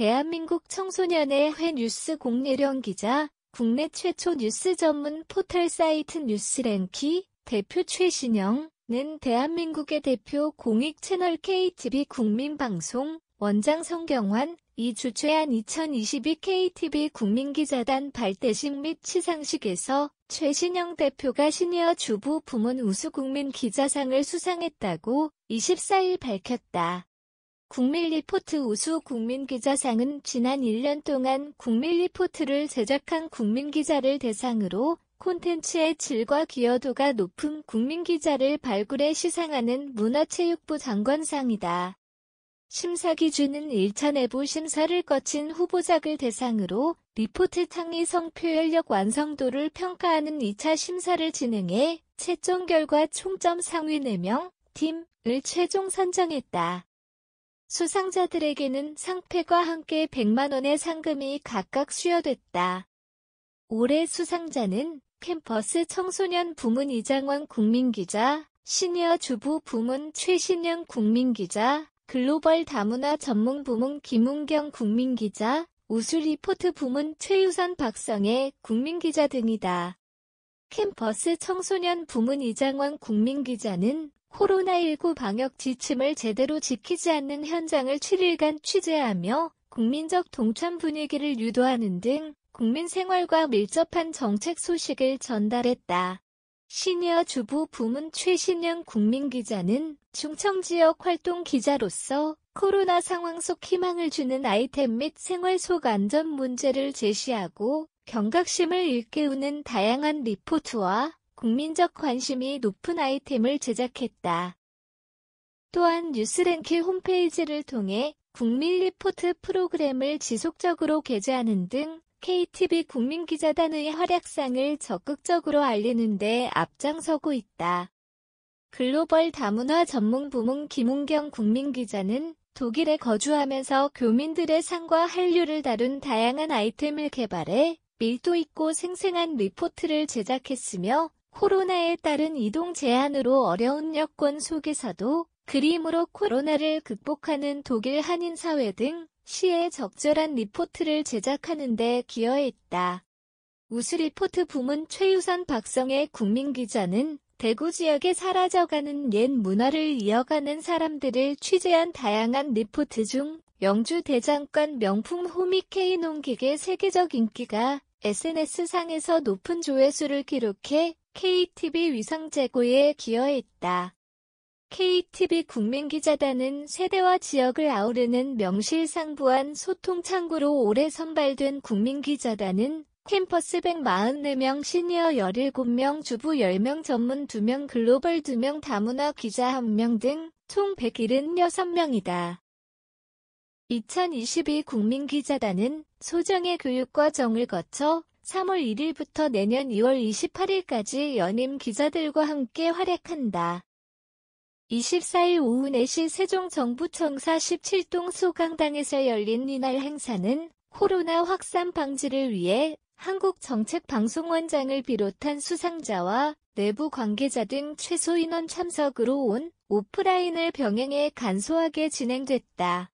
대한민국 청소년의 회 뉴스 공예령 기자, 국내 최초 뉴스 전문 포털 사이트 뉴스랭키 대표 최신영은 대한민국의 대표 공익 채널 KTV 국민방송 원장 성경환, 이 주최한 2022 KTV 국민기자단 발대식 및 시상식에서 최신영 대표가 시니어 주부 부문 우수국민 기자상을 수상했다고 24일 밝혔다. 국민리포트 우수 국민기자상은 지난 1년 동안 국민리포트를 제작한 국민기자를 대상으로 콘텐츠의 질과 기여도가 높은 국민기자를 발굴해 시상하는 문화체육부 장관상이다. 심사 기준은 1차 내부 심사를 거친 후보작을 대상으로 리포트 창의 성표현력 완성도를 평가하는 2차 심사를 진행해 채점 결과 총점 상위 4명, 팀을 최종 선정했다. 수상자들에게는 상패과 함께 100만원의 상금이 각각 수여됐다. 올해 수상자는 캠퍼스 청소년 부문 이장원 국민기자, 시니어 주부 부문 최신영 국민기자, 글로벌 다문화 전문 부문 김웅경 국민기자, 우수 리포트 부문 최유선 박성혜 국민기자 등이다. 캠퍼스 청소년 부문 이장원 국민기자는 코로나19 방역 지침을 제대로 지키지 않는 현장을 7일간 취재하며 국민적 동참 분위기를 유도하는 등 국민 생활과 밀접한 정책 소식을 전달했다. 시니어 주부 부문 최신영 국민기자는 충청 지역 활동 기자로서 코로나 상황 속 희망을 주는 아이템 및 생활 속 안전 문제를 제시하고 경각심을 일깨우는 다양한 리포트와 국민적 관심이 높은 아이템을 제작했다. 또한 뉴스랭크 홈페이지를 통해 국민 리포트 프로그램을 지속적으로 게재하는 등 KTV 국민기자단의 활약상을 적극적으로 알리는 데 앞장서고 있다. 글로벌 다문화 전문 부문 김은경 국민기자는 독일에 거주하면서 교민들의 상과 한류를 다룬 다양한 아이템을 개발해 밀도 있고 생생한 리포트를 제작했으며 코로나에 따른 이동 제한으로 어려운 여건 속에서도 그림으로 코로나를 극복하는 독일 한인사회 등 시에 적절한 리포트를 제작하는 데 기여했다. 우수리포트 부문 최유선 박성의 국민기자는 대구 지역에 사라져가는 옛 문화를 이어가는 사람들을 취재한 다양한 리포트 중 영주 대장간 명품 호미케이 농객의 세계적 인기가 SNS상에서 높은 조회수를 기록해 KTB 위상 제고에 기여했다. KTB 국민기자단은 세대와 지역을 아우르는 명실상부한 소통 창구로 올해 선발된 국민기자단은 캠퍼스 144명 시니어 17명 주부 10명 전문 2명 글로벌 2명 다문화 기자 1명 등 총 176명이다. 2022 국민기자단은 소정의 교육과 정을 거쳐 3월 1일부터 내년 2월 28일까지 연임 기자들과 함께 활약한다. 24일 오후 4시 세종정부청사 17동 소강당에서 열린 이날 행사는 코로나 확산 방지를 위해 한국정책방송원장을 비롯한 수상자와 내부 관계자 등 최소 인원 참석으로 온 오프라인을 병행해 간소하게 진행됐다.